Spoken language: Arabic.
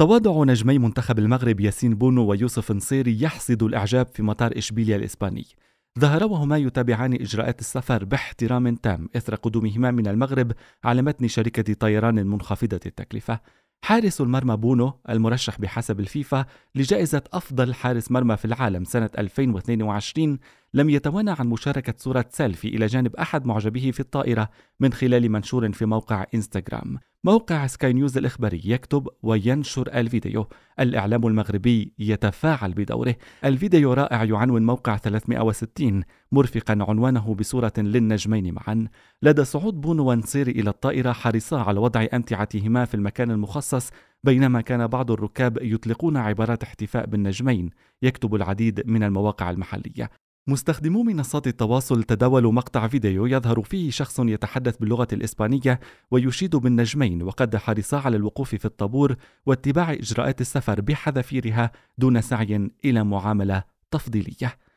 تواضع نجمي منتخب المغرب ياسين بونو ويوسف نصيري يحصد الإعجاب في مطار إشبيليا الإسباني ظهر وهما يتابعان إجراءات السفر باحترام تام إثر قدومهما من المغرب على متن شركة طيران منخفضة التكلفة حارس المرمى بونو المرشح بحسب الفيفا لجائزة أفضل حارس مرمى في العالم سنة 2022 لم يتوانى عن مشاركة صورة سيلفي إلى جانب أحد معجبيه في الطائرة من خلال منشور في موقع إنستغرام موقع سكاي نيوز الإخباري يكتب وينشر الفيديو الإعلام المغربي يتفاعل بدوره الفيديو رائع يعنون موقع 360 مرفقا عنوانه بصورة للنجمين معا لدى صعود بونو ونسيري إلى الطائرة حريصا على وضع أمتعتهما في المكان المخصص بينما كان بعض الركاب يطلقون عبارات احتفاء بالنجمين يكتب العديد من المواقع المحلية مستخدمو منصات التواصل تداولوا مقطع فيديو يظهر فيه شخص يتحدث باللغة الإسبانية ويشيد بالنجمين وقد حرصا على الوقوف في الطابور واتباع إجراءات السفر بحذافيرها دون سعي إلى معاملة تفضيلية